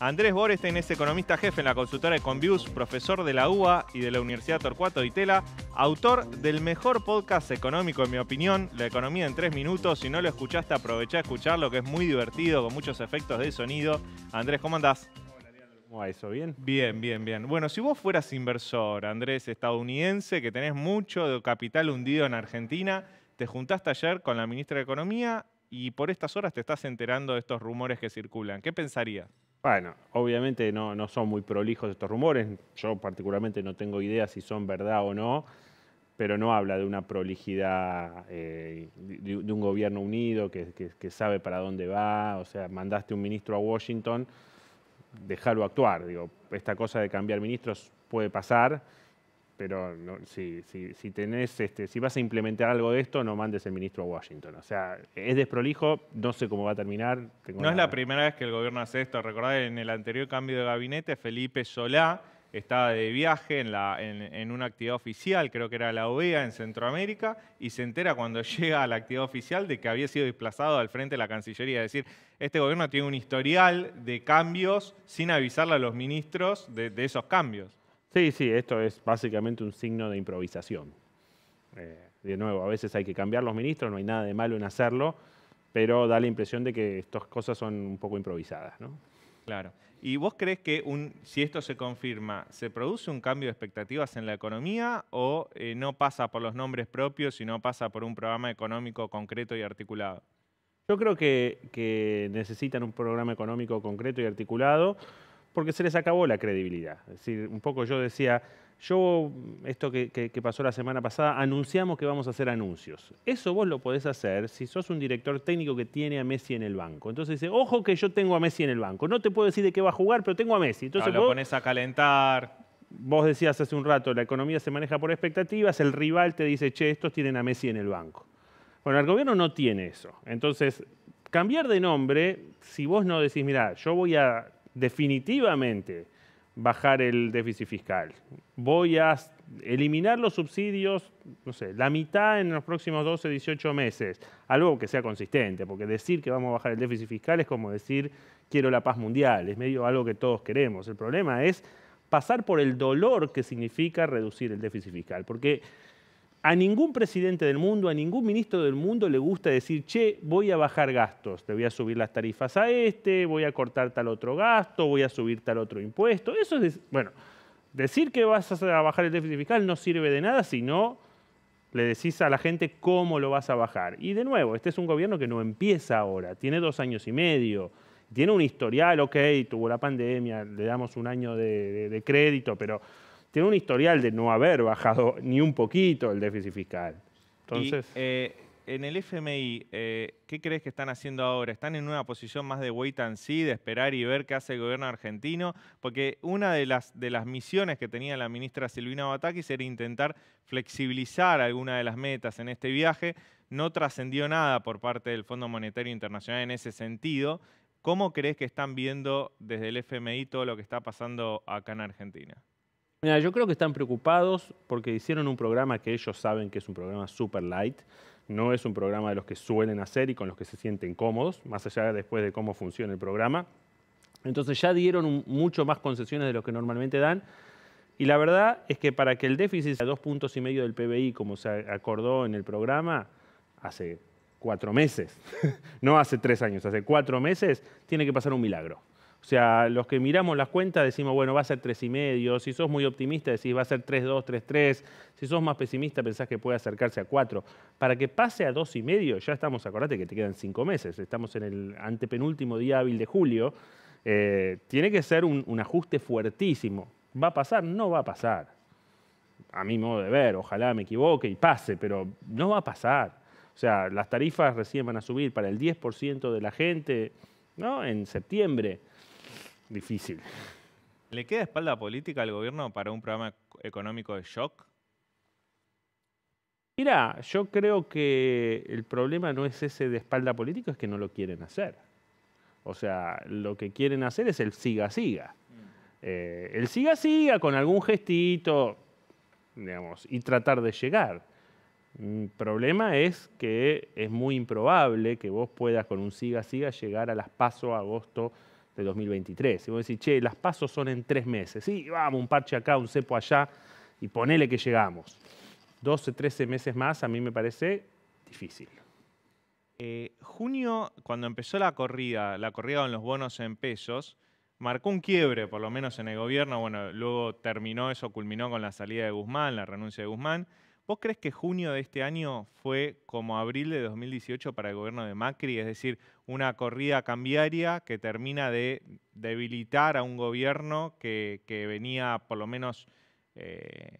Andrés Boresten es economista jefe en la consultora de Convius, profesor de la UBA y de la Universidad Torcuato de Itela, autor del mejor podcast económico, en mi opinión, La economía en tres minutos. Si no lo escuchaste, aprovechá a escucharlo, que es muy divertido, con muchos efectos de sonido. Andrés, ¿cómo andás? ¿Cómo va eso? ¿Bien? Bien, bien, bien. Bueno, si vos fueras inversor, Andrés, estadounidense, que tenés mucho capital hundido en Argentina, te juntaste ayer con la ministra de Economía y por estas horas te estás enterando de estos rumores que circulan. ¿Qué pensarías? Bueno, obviamente no, son muy prolijos estos rumores. Yo particularmente no tengo idea si son verdad o no, pero no habla de una prolijidad eh, de, un gobierno unido que, que, sabe para dónde va. O sea, mandaste un ministro a Washington, déjalo actuar. Digo, esta cosa de cambiar ministros puede pasar pero no, si, tenés, este, si vas a implementar algo de esto, no mandes el ministro a Washington. O sea, es desprolijo, no sé cómo va a terminar. no es la primera vez que el gobierno hace esto. Recordad, en el anterior cambio de gabinete, Felipe Solá estaba de viaje en, la, en, una actividad oficial, creo que era la OEA en Centroamérica, y se entera cuando llega a la actividad oficial de que había sido desplazado al frente de la Cancillería. Es decir, este gobierno tiene un historial de cambios sin avisarle a los ministros de esos cambios. Sí, sí, esto es básicamente un signo de improvisación. Eh, de nuevo, a veces hay que cambiar los ministros, no hay nada de malo en hacerlo, pero da la impresión de que estas cosas son un poco improvisadas, Claro. ¿Y vos crees que si esto se confirma, se produce un cambio de expectativas en la economía o eh, no pasa por los nombres propios, sino pasa por un programa económico concreto y articulado? Yo creo que necesitan un programa económico concreto y articulado porque se les acabó la credibilidad. Es decir, un poco yo decía, yo, esto que, pasó la semana pasada, anunciamos que vamos a hacer anuncios. Eso vos lo podés hacer si sos un director técnico que tiene a Messi en el banco. Entonces dice, ojo que yo tengo a Messi en el banco. No te puedo decir de qué va a jugar, pero tengo a Messi. Entonces, lo pones a calentar. Vos decías hace un rato, la economía se maneja por expectativas, el rival te dice, che, estos tienen a Messi en el banco. Bueno, el gobierno no tiene eso. Entonces, cambiar de nombre, si vos no decís, mira, yo voy a definitivamente bajar el déficit fiscal. Voy a eliminar los subsidios, no sé, la mitad en los próximos 12, 18 meses. Algo que sea consistente, porque decir que vamos a bajar el déficit fiscal es como decir quiero la paz mundial, es medio algo que todos queremos. El problema es pasar por el dolor que significa reducir el déficit fiscal, porque a ningún presidente del mundo, a ningún ministro del mundo le gusta decir, che, voy a bajar gastos, te voy a subir las tarifas a este, voy a cortar tal otro gasto, voy a subir tal otro impuesto. Eso es, bueno, decir que vas a bajar el déficit fiscal no sirve de nada si no le decís a la gente cómo lo vas a bajar. Y de nuevo, este es un gobierno que no empieza ahora, tiene dos años y medio, tiene un historial, ok, tuvo la pandemia, le damos un año de, de crédito, pero tiene un historial de no haber bajado ni un poquito el déficit fiscal. Entonces. Eh, en el FMI, eh, ¿qué crees que están haciendo ahora? ¿Están en una posición más de wait and see, de esperar y ver qué hace el gobierno argentino? Porque una de las, de las misiones que tenía la ministra Silvina Batakis era intentar flexibilizar alguna de las metas en este viaje. No trascendió nada por parte del Fondo Monetario Internacional en ese sentido. ¿Cómo crees que están viendo desde el FMI todo lo que está pasando acá en Argentina? yo creo que están preocupados porque hicieron un programa que ellos saben que es un programa super light. No es un programa de los que suelen hacer y con los que se sienten cómodos, más allá después de cómo funciona el programa. Entonces ya dieron mucho más concesiones de lo que normalmente dan. Y la verdad es que para que el déficit sea dos puntos y medio del PBI, como se acordó en el programa, hace cuatro meses, no hace tres años, hace cuatro meses, tiene que pasar un milagro. O sea, los que miramos las cuentas decimos, bueno, va a ser y medio. Si sos muy optimista, decís, va a ser 3, 3, Si sos más pesimista, pensás que puede acercarse a 4. Para que pase a y medio, ya estamos, acordate que te quedan cinco meses. Estamos en el antepenúltimo día hábil de julio. Eh, tiene que ser un, ajuste fuertísimo. ¿Va a pasar? No va a pasar. A mi modo de ver, ojalá me equivoque y pase, pero no va a pasar. O sea, las tarifas recién van a subir para el 10% de la gente en septiembre. Difícil. ¿Le queda espalda política al gobierno para un programa económico de shock? Mira, yo creo que el problema no es ese de espalda política, es que no lo quieren hacer. O sea, lo que quieren hacer es el siga-siga. Eh, el siga-siga con algún gestito, digamos, y tratar de llegar. El mm, problema es que es muy improbable que vos puedas con un siga-siga llegar a las paso agosto de 2023. Y vos decís, che, las pasos son en tres meses. Sí, vamos, un parche acá, un cepo allá, y ponele que llegamos. 12, 13 meses más a mí me parece difícil. Eh, junio, cuando empezó la corrida, la corrida con los bonos en pesos, marcó un quiebre, por lo menos en el gobierno. Bueno, luego terminó eso, culminó con la salida de Guzmán, la renuncia de Guzmán. ¿Vos crees que junio de este año fue como abril de 2018 para el gobierno de Macri? Es decir, una corrida cambiaria que termina de debilitar a un gobierno que, venía por lo menos... Eh,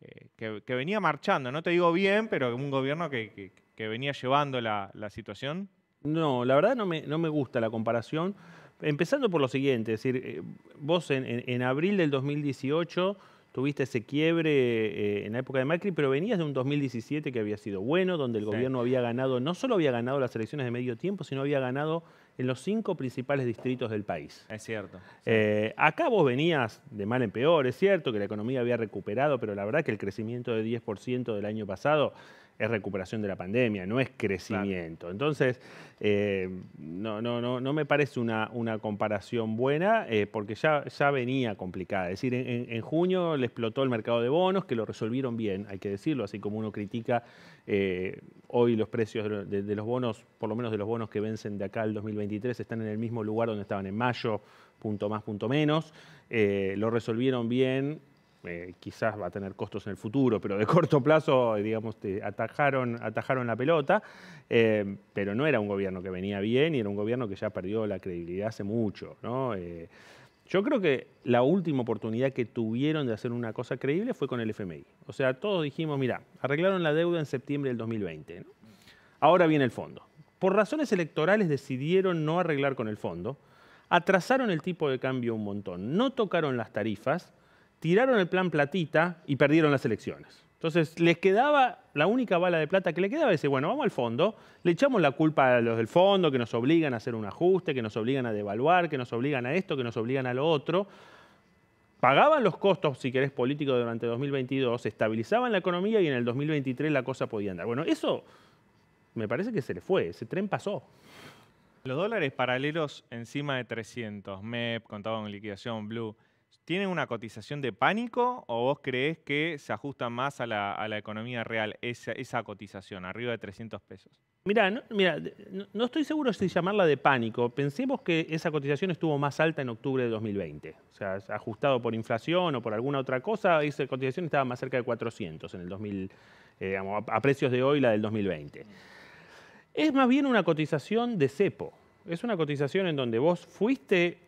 eh, que, venía marchando, no te digo bien, pero un gobierno que, venía llevando la, situación? No, la verdad no me, no me, gusta la comparación. Empezando por lo siguiente, es decir, eh, vos en abril del 2018 tuviste ese quiebre eh, en la época de Macri, pero venías de un 2017 que había sido bueno, donde el gobierno había ganado, no solo había ganado las elecciones de medio tiempo, sino había ganado en los cinco principales distritos del país. Es cierto. Eh, acá vos venías de mal en peor, es cierto que la economía había recuperado, pero la verdad que el crecimiento de 10% del año pasado es recuperación de la pandemia, no es crecimiento. Entonces, eh, no, no, no, no me parece una, una comparación buena eh, porque ya, ya venía complicada. Es decir, en, junio le explotó el mercado de bonos, que lo resolvieron bien, hay que decirlo, así como uno critica eh, hoy los precios de, los bonos, por lo menos de los bonos que vencen de acá al 2023, están en el mismo lugar donde estaban en mayo, punto más, punto menos. lo resolvieron bien, eh, quizás va a tener costos en el futuro, pero de corto plazo, digamos, atajaron, la pelota, eh, pero no era un gobierno que venía bien y era un gobierno que ya perdió la credibilidad hace mucho. Eh, yo creo que la última oportunidad que tuvieron de hacer una cosa creíble fue con el FMI. O sea, todos dijimos, mira, arreglaron la deuda en septiembre del 2020, ahora viene el fondo. Por razones electorales decidieron no arreglar con el fondo, atrasaron el tipo de cambio un montón, no tocaron las tarifas, tiraron el plan platita y perdieron las elecciones. Entonces les quedaba la única bala de plata que le quedaba, decir, bueno, vamos al fondo, le echamos la culpa a los del fondo, que nos obligan a hacer un ajuste, que nos obligan a devaluar, que nos obligan a esto, que nos obligan a lo otro. Pagaban los costos, si querés, políticos durante 2022, estabilizaban la economía y en el 2023 la cosa podía andar. Bueno, eso me parece que se le fue, ese tren pasó. Los dólares paralelos encima de 300, MEP, contaban liquidación, Blue. ¿tienen una cotización de pánico o vos creés que se ajusta más a la, economía real esa, cotización, arriba de 300 pesos? Mira, no, mira, no estoy seguro si llamarla de pánico. Pensemos que esa cotización estuvo más alta en octubre de 2020. O sea, ajustado por inflación o por alguna otra cosa, esa cotización estaba más cerca de 400 en el 2000, eh, a, precios de hoy la del 2020. Es más bien una cotización de cepo. Es una cotización en donde vos fuiste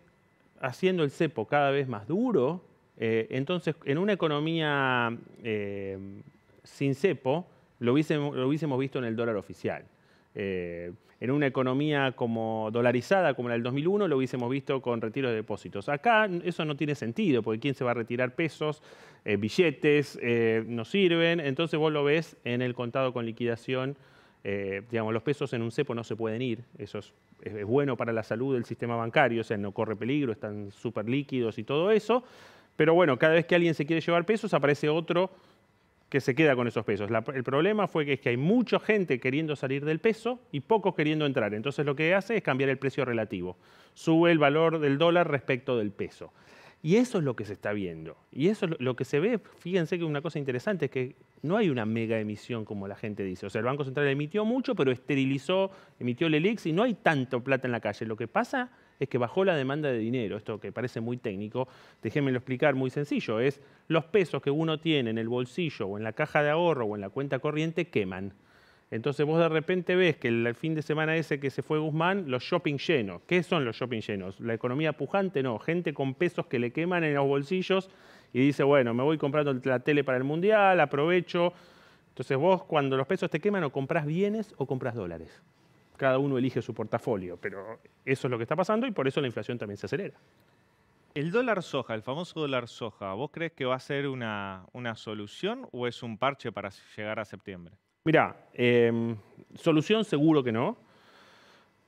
haciendo el cepo cada vez más duro, eh, entonces en una economía eh, sin cepo lo hubiésemos, visto en el dólar oficial. Eh, en una economía como dolarizada como la del 2001 lo hubiésemos visto con retiro de depósitos. Acá eso no tiene sentido, porque ¿quién se va a retirar pesos? billetes no sirven, entonces vos lo ves en el contado con liquidación. digamos, los pesos en un cepo no se pueden ir, es bueno para la salud del sistema bancario, o sea, no corre peligro, están súper líquidos y todo eso. Pero bueno, cada vez que alguien se quiere llevar pesos, aparece otro que se queda con esos pesos. el problema fue que, es que hay mucha gente queriendo salir del peso y pocos queriendo entrar. Entonces lo que hace es cambiar el precio relativo. Sube el valor del dólar respecto del peso. Y eso es lo que se está viendo. Y eso es lo que se ve. Fíjense que una cosa interesante es que no hay una mega emisión como la gente dice. O sea, el Banco Central emitió mucho, pero esterilizó, emitió el ELIX y no hay tanto plata en la calle. Lo que pasa es que bajó la demanda de dinero, esto que parece muy técnico, lo explicar muy sencillo, es los pesos que uno tiene en el bolsillo o en la caja de ahorro o en la cuenta corriente queman. Entonces vos de repente ves que el fin de semana ese que se fue Guzmán, los shopping llenos. ¿Qué son los shopping llenos? La economía pujante, no, gente con pesos que le queman en los bolsillos y dice, bueno, me voy comprando la tele para el mundial, aprovecho. Entonces vos cuando los pesos te queman o compras bienes o compras dólares. Cada uno elige su portafolio, pero eso es lo que está pasando y por eso la inflación también se acelera. El dólar soja, el famoso dólar soja, ¿vos crees que va a ser una, una solución o es un parche para llegar a septiembre? Mirá, em, solución seguro que no.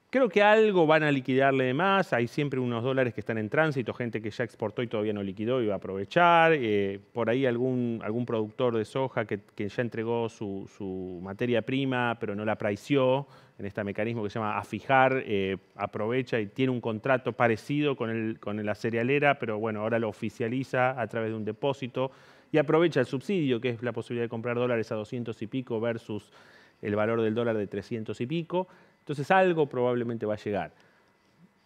Creo que algo van a liquidarle de más. Hay siempre unos dólares que están en tránsito, gente que ya exportó y todavía no liquidó y va a aprovechar. Eh, por ahí algún, algún productor de soja que, ya entregó su, materia prima, pero no la prició en este mecanismo que se llama afijar, eh, aprovecha y tiene un contrato parecido con, el, con la cerealera, pero bueno, ahora lo oficializa a través de un depósito y aprovecha el subsidio, que es la posibilidad de comprar dólares a 200 y pico versus el valor del dólar de 300 y pico. Entonces algo probablemente va a llegar.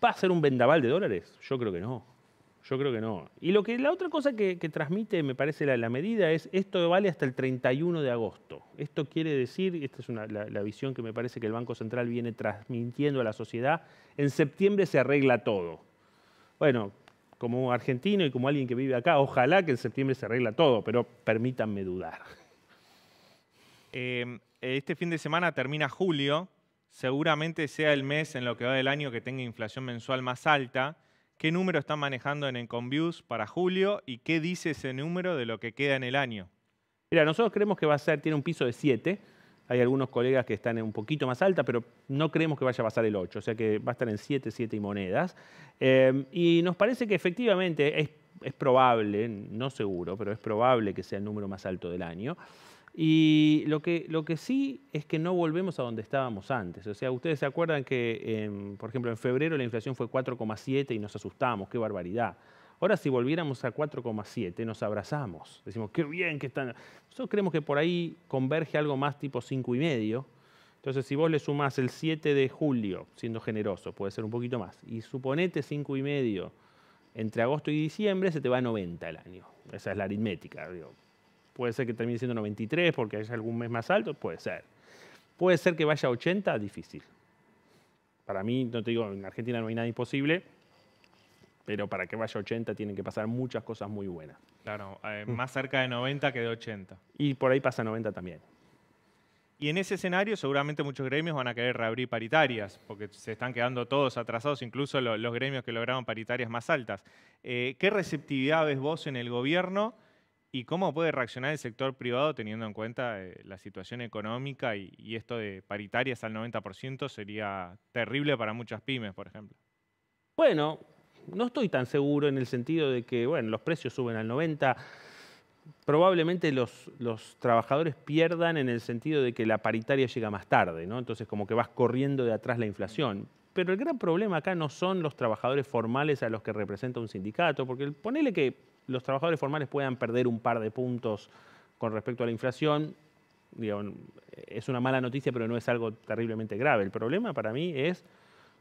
¿Va a ser un vendaval de dólares? Yo creo que no. Yo creo que no. Y lo que, la otra cosa que, transmite, me parece, la, medida es esto vale hasta el 31 de agosto. Esto quiere decir, esta es la, la, visión que me parece que el Banco Central viene transmitiendo a la sociedad, en septiembre se arregla todo. Bueno, como argentino y como alguien que vive acá, ojalá que en septiembre se arregle todo, pero permítanme dudar. Em, este fin de semana termina julio, seguramente sea el mes en lo que va del año que tenga inflación mensual más alta. ¿Qué número están manejando en Encombius para julio y qué dice ese número de lo que queda en el año? Mira, nosotros creemos que va a ser, tiene un piso de 7, hay algunos colegas que están en un poquito más alta, pero no creemos que vaya a pasar el 8, o sea que va a estar en 7, 7 y monedas. Em, y nos parece que efectivamente es, probable, no seguro, pero es probable que sea el número más alto del año. Y lo que, lo que sí es que no volvemos a donde estábamos antes. O sea, ustedes se acuerdan que, em, por ejemplo, en febrero la inflación fue 4,7 y nos asustamos, qué barbaridad. Ahora si volviéramos a 4,7 nos abrazamos, decimos, qué bien que están. Nosotros creemos que por ahí converge algo más tipo 5,5. Entonces si vos le sumás el 7 de julio, siendo generoso, puede ser un poquito más, y suponete 5,5 entre agosto y diciembre, se te va a 90 el año. Esa es la aritmética. Puede ser que termine siendo 93 porque haya algún mes más alto, puede ser. Puede ser que vaya a 80, difícil. Para mí, no te digo, en Argentina no hay nada imposible, pero para que vaya 80 tienen que pasar muchas cosas muy buenas. Claro, eh, más cerca de 90 que de 80. Y por ahí pasa 90 también. Y en ese escenario seguramente muchos gremios van a querer reabrir paritarias, porque se están quedando todos atrasados, incluso los, gremios que lograron paritarias más altas. Eh, ¿Qué receptividad ves vos en el gobierno y cómo puede reaccionar el sector privado teniendo en cuenta eh, la situación económica y, y, esto de paritarias al 90% sería terrible para muchas pymes, por ejemplo? Bueno, no estoy tan seguro en el sentido de que, bueno, los precios suben al 90, probablemente los, trabajadores pierdan en el sentido de que la paritaria llega más tarde, ¿no? Entonces como que vas corriendo de atrás la inflación. Pero el gran problema acá no son los trabajadores formales a los que representa un sindicato, porque ponele que los trabajadores formales puedan perder un par de puntos con respecto a la inflación, es una mala noticia, pero no es algo terriblemente grave. El problema para mí es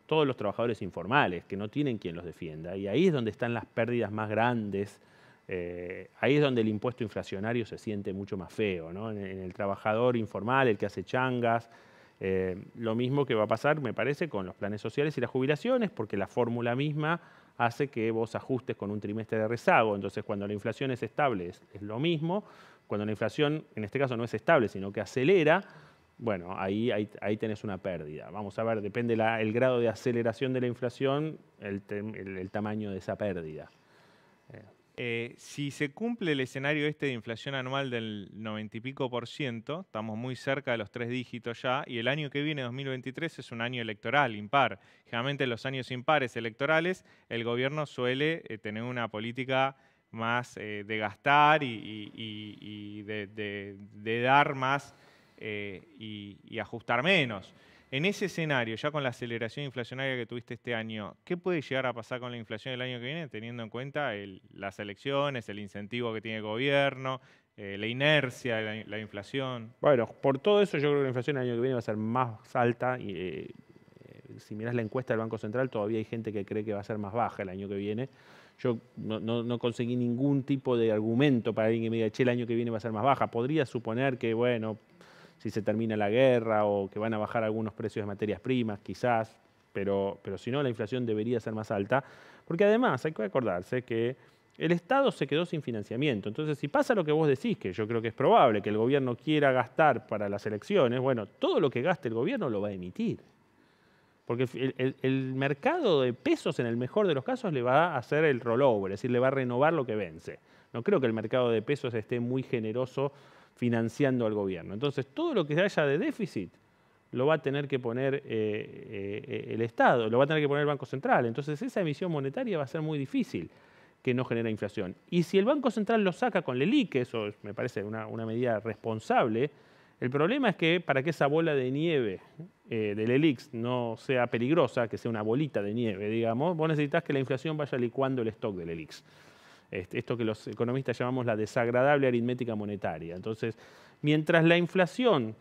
todos los trabajadores informales, que no tienen quien los defienda. Y ahí es donde están las pérdidas más grandes, eh, ahí es donde el impuesto inflacionario se siente mucho más feo, en, el trabajador informal, el que hace changas. Eh, lo mismo que va a pasar, me parece, con los planes sociales y las jubilaciones, porque la fórmula misma hace que vos ajustes con un trimestre de rezago. Entonces, cuando la inflación es estable es lo mismo. Cuando la inflación, en este caso, no es estable, sino que acelera, bueno, ahí, ahí, tenés una pérdida. Vamos a ver, depende del el grado de aceleración de la inflación, el, tamaño de esa pérdida. Eh, si se cumple el escenario este de inflación anual del 90 y pico por ciento, estamos muy cerca de los tres dígitos ya, y el año que viene, 2023, es un año electoral, impar. Generalmente en los años impares electorales, el gobierno suele eh, tener una política más eh, de gastar y, de dar más eh, y, ajustar menos. En ese escenario, ya con la aceleración inflacionaria que tuviste este año, ¿qué puede llegar a pasar con la inflación el año que viene, teniendo en cuenta las elecciones, el incentivo que tiene el gobierno, eh, la inercia, de la, inflación? Bueno, por todo eso yo creo que la inflación el año que viene va a ser más alta. Y, eh, si miras la encuesta del Banco Central, todavía hay gente que cree que va a ser más baja el año que viene. Yo no, no, conseguí ningún tipo de argumento para alguien que me diga, che, el año que viene va a ser más baja. Podría suponer que, bueno, si se termina la guerra o que van a bajar algunos precios de materias primas, quizás, pero, pero si no, la inflación debería ser más alta. Porque además hay que acordarse que el Estado se quedó sin financiamiento. Entonces, si pasa lo que vos decís, que yo creo que es probable, que el gobierno quiera gastar para las elecciones, bueno, todo lo que gaste el gobierno lo va a emitir. Porque el, el, mercado de pesos, en el mejor de los casos, le va a hacer el rollover, es decir, le va a renovar lo que vence. No creo que el mercado de pesos esté muy generoso financiando al gobierno. Entonces, todo lo que haya de déficit lo va a tener que poner eh, eh, el Estado, lo va a tener que poner el Banco Central. Entonces, esa emisión monetaria va a ser muy difícil que no genera inflación. Y si el Banco Central lo saca con Lelic, que eso me parece una, medida responsable, el problema es que para que esa bola de nieve eh, del ELIX no sea peligrosa, que sea una bolita de nieve, digamos, vos necesitas que la inflación vaya licuando el stock del ELIX. Este, esto que los economistas llamamos la desagradable aritmética monetaria. Entonces, mientras la inflación,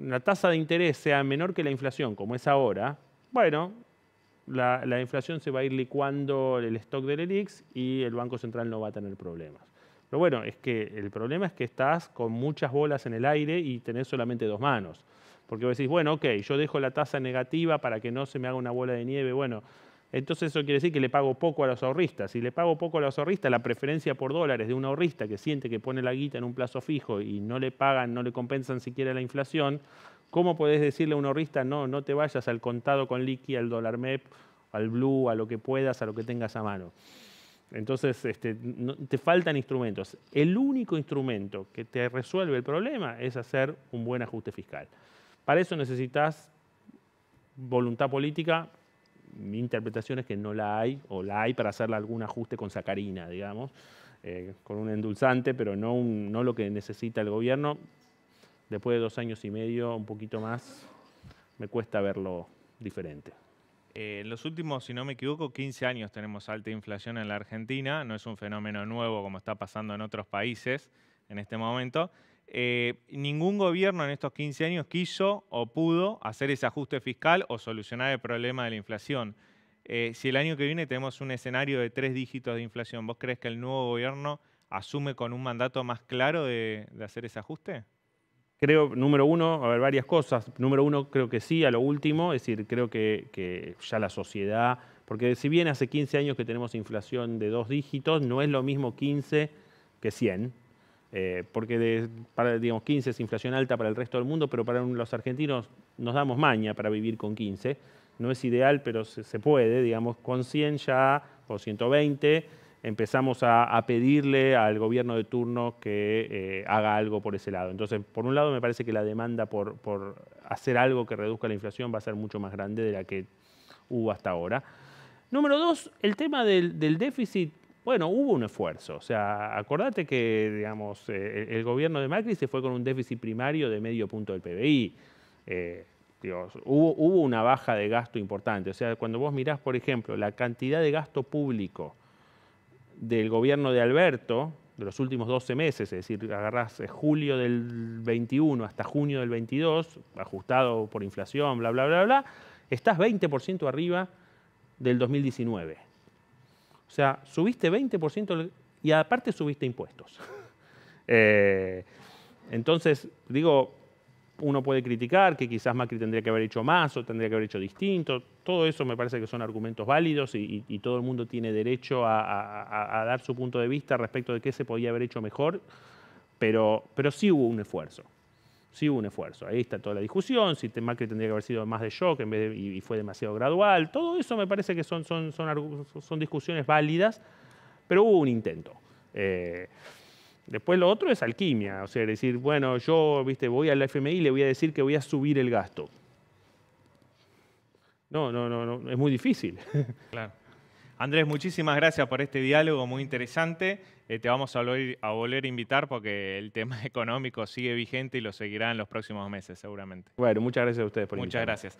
la tasa de interés sea menor que la inflación, como es ahora, bueno, la, inflación se va a ir licuando el stock del ELIX y el Banco Central no va a tener problemas. Pero bueno es que el problema es que estás con muchas bolas en el aire y tenés solamente dos manos. Porque vos decís, bueno, ok, yo dejo la tasa negativa para que no se me haga una bola de nieve. Bueno, entonces eso quiere decir que le pago poco a los ahorristas. Si le pago poco a los ahorristas, la preferencia por dólares de un ahorrista que siente que pone la guita en un plazo fijo y no le pagan, no le compensan siquiera la inflación, ¿cómo podés decirle a un ahorrista, no, no te vayas al contado con liqui, al dólar MEP, al blue, a lo que puedas, a lo que tengas a mano? Entonces, este, te faltan instrumentos. El único instrumento que te resuelve el problema es hacer un buen ajuste fiscal. Para eso necesitas voluntad política, mi interpretación es que no la hay, o la hay para hacerle algún ajuste con sacarina, digamos, eh, con un endulzante, pero no, no lo que necesita el gobierno. Después de dos años y medio, un poquito más, me cuesta verlo diferente. en eh, los últimos, si no me equivoco, 15 años tenemos alta inflación en la Argentina. No es un fenómeno nuevo como está pasando en otros países en este momento. Eh, ningún gobierno en estos 15 años quiso o pudo hacer ese ajuste fiscal o solucionar el problema de la inflación. Eh, si el año que viene tenemos un escenario de tres dígitos de inflación, ¿vos crees que el nuevo gobierno asume con un mandato más claro de, hacer ese ajuste? Creo, número uno, a ver, varias cosas. Número uno, creo que sí, a lo último, es decir, creo que, ya la sociedad, porque si bien hace 15 años que tenemos inflación de dos dígitos, no es lo mismo 15 que 100. Eh, porque de, para, digamos, 15 es inflación alta para el resto del mundo, pero para los argentinos nos damos maña para vivir con 15. No es ideal, pero se, puede, digamos, con 100 ya o 120 empezamos a, pedirle al gobierno de turno que eh, haga algo por ese lado. Entonces, por un lado, me parece que la demanda por, por hacer algo que reduzca la inflación va a ser mucho más grande de la que hubo hasta ahora. Número dos, el tema del déficit bueno, hubo un esfuerzo. O sea, acordate que digamos, eh, el gobierno de Macri se fue con un déficit primario de medio punto del PBI. Eh, Dios, hubo, hubo, una baja de gasto importante. O sea, cuando vos mirás, por ejemplo, la cantidad de gasto público del gobierno de Alberto, de los últimos 12 meses, es decir, agarrás eh, julio del 21 hasta junio del 22, ajustado por inflación, bla, bla, bla, bla, estás 20% arriba del 2019. O sea, subiste 20% y aparte subiste impuestos. Eh, entonces, digo, uno puede criticar que quizás Macri tendría que haber hecho más o tendría que haber hecho distinto. Todo eso me parece que son argumentos válidos y, todo el mundo tiene derecho a, a, dar su punto de vista respecto de qué se podía haber hecho mejor, pero, pero sí hubo un esfuerzo. Sí hubo un esfuerzo. Ahí está toda la discusión, si Macri tendría que haber sido más de shock y, fue demasiado gradual. Todo eso me parece que son, discusiones válidas, pero hubo un intento. Eh, después lo otro es alquimia, o sea, decir, bueno, yo viste, voy al FMI y le voy a decir que voy a subir el gasto. No, no, no, no es muy difícil. Claro. Andrés, muchísimas gracias por este diálogo muy interesante. Eh, te vamos a volver, a invitar porque el tema económico sigue vigente y lo seguirá en los próximos meses seguramente. Bueno, muchas gracias a ustedes por Muchas gracias.